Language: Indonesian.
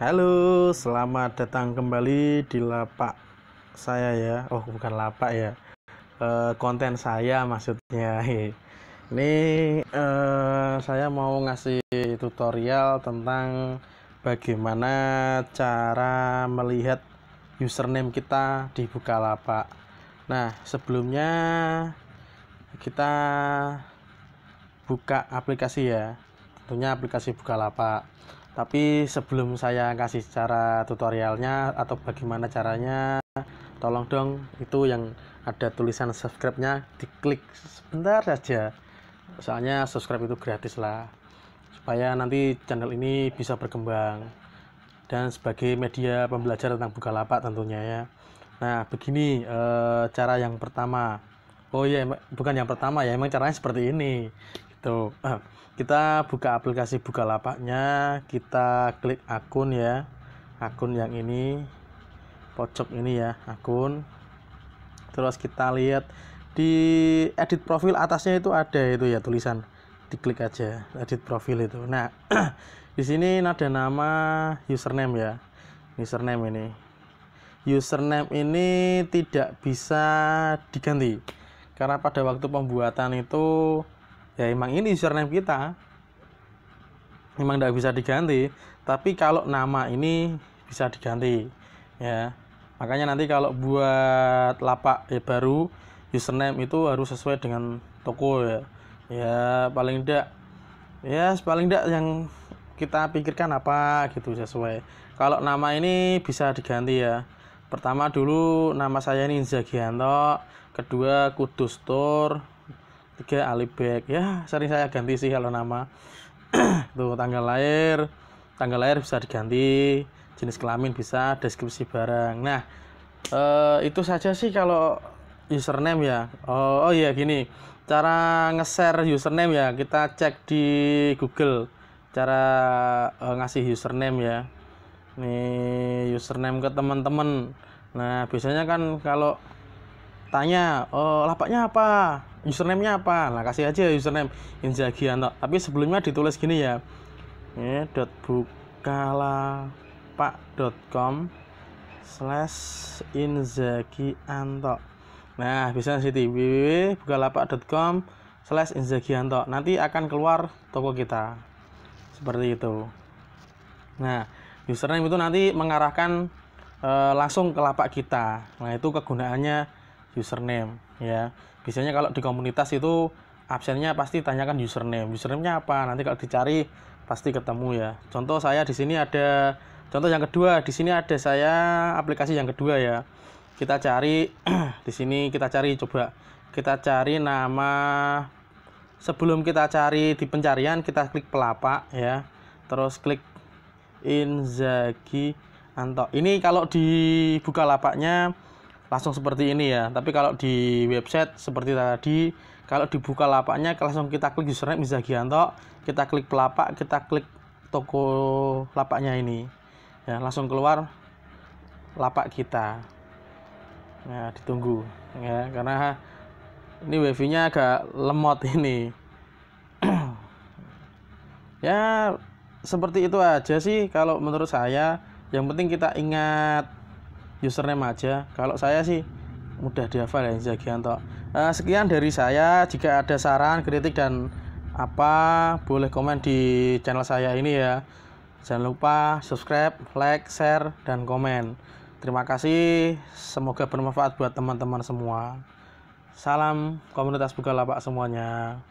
Halo, selamat datang kembali di lapak saya ya. Oh, bukan lapak ya. E, konten saya maksudnya. Ini e, saya mau ngasih tutorial tentang bagaimana cara melihat username kita di Bukalapak. Nah, sebelumnya kita buka aplikasi ya. Tentunya aplikasi Bukalapak tapi sebelum saya kasih cara tutorialnya atau bagaimana caranya tolong dong itu yang ada tulisan subscribe nya diklik sebentar saja soalnya subscribe itu gratis lah supaya nanti channel ini bisa berkembang dan sebagai media pembelajar tentang Bukalapak tentunya ya nah begini e, cara yang pertama oh iya bukan yang pertama ya emang caranya seperti ini tuh gitu. ah, kita buka aplikasi buka lapaknya kita klik akun ya akun yang ini pojok ini ya akun terus kita lihat di edit profil atasnya itu ada itu ya tulisan diklik aja edit profil itu nah di sini ada nama username ya username ini username ini tidak bisa diganti karena pada waktu pembuatan itu ya emang ini username kita emang tidak bisa diganti tapi kalau nama ini bisa diganti ya makanya nanti kalau buat lapak ya baru username itu harus sesuai dengan toko ya ya paling tidak ya paling tidak yang kita pikirkan apa gitu sesuai kalau nama ini bisa diganti ya pertama dulu nama saya ini Zagianto. kedua Kudus Tour tiga Alibek ya sering saya ganti sih kalau nama tuh tanggal lahir tanggal lahir bisa diganti jenis kelamin bisa deskripsi barang nah eh, itu saja sih kalau username ya oh, oh iya gini cara nge-share username ya kita cek di Google cara eh, ngasih username ya nih username ke teman-teman nah biasanya kan kalau tanya oh, lapaknya apa username-nya apa nah kasih aja username Inzagianto tapi sebelumnya ditulis gini ya ya dot bukalapak.com slash Inzagianto nah bisa di situ www.bukalapak.com slash Inzagianto nanti akan keluar toko kita seperti itu nah username itu nanti mengarahkan eh, langsung ke lapak kita nah itu kegunaannya username ya biasanya kalau di komunitas itu absennya pasti tanyakan username usernamenya apa nanti kalau dicari pasti ketemu ya contoh saya di sini ada contoh yang kedua di sini ada saya aplikasi yang kedua ya kita cari di sini kita cari coba kita cari nama sebelum kita cari di pencarian kita klik pelapak ya terus klik Inzaghi Anto ini kalau dibuka lapaknya langsung seperti ini ya tapi kalau di website seperti tadi kalau dibuka lapaknya langsung kita klik username bisa Gianto kita klik pelapak kita klik toko lapaknya ini ya langsung keluar lapak kita ya ditunggu ya karena ini wifi nya agak lemot ini ya seperti itu aja sih kalau menurut saya yang penting kita ingat username aja kalau saya sih mudah dihafal ya Zagianto uh, eh, sekian dari saya jika ada saran kritik dan apa boleh komen di channel saya ini ya jangan lupa subscribe like share dan komen terima kasih semoga bermanfaat buat teman-teman semua salam komunitas bukalapak semuanya